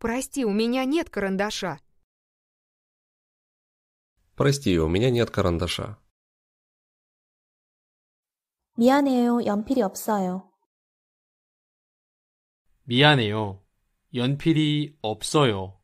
«Прости, у меня нет карандаша». «Прости, у меня нет карандаша». 미안해요. 연필이 없어요. 미안해요. 연필이 없어요.